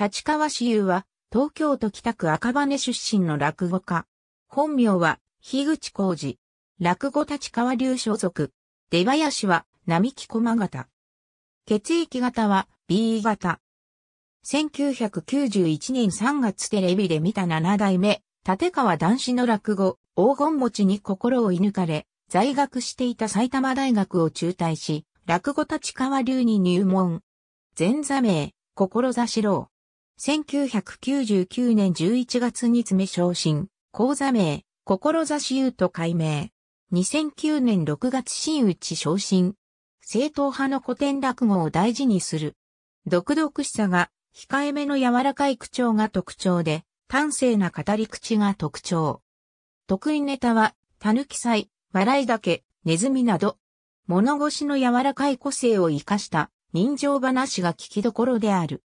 立川志遊は、東京都北区赤羽出身の落語家。本名は、樋口浩二。落語立川流所属。出林は、並木駒形。血液型は、B 型。1991年3月テレビで見た7代目、立川男子の落語、黄金餅に心を射抜かれ、在学していた埼玉大学を中退し、落語立川流に入門。前座名、志郎。1999年11月に詰め昇進、講座名、志優と改名。2009年6月新内昇進。正統派の古典落語を大事にする。独々しさが、控えめの柔らかい口調が特徴で、端正な語り口が特徴。得意ネタは、狸祭、笑いだけ、ネズミなど。物腰の柔らかい個性を活かした人情話が聞きどころである。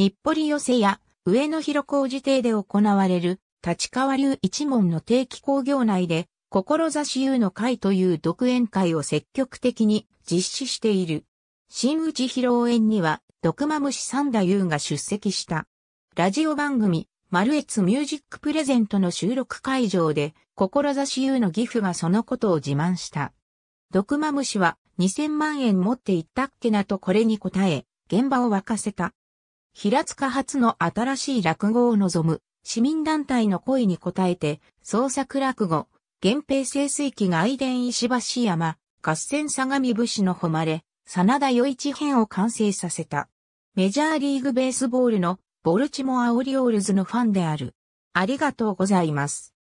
日暮里寄せや上野広小路邸で行われる立川流一門の定期工業内で、志優の会という独演会を積極的に実施している。新内披露園には、毒マムシ三田優が出席した。ラジオ番組、マルエツミュージックプレゼントの収録会場で、志優の義父がそのことを自慢した。毒マムシは2000万円持っていったっけなとこれに答え、現場を沸かせた。平塚初の新しい落語を望む市民団体の声に応えて、創作落語、源平清水記外伝石橋山、合戦相模武士の誉れ、真田与一編を完成させた。メジャーリーグベースボールのボルチモアオリオールズのファンである。ありがとうございます。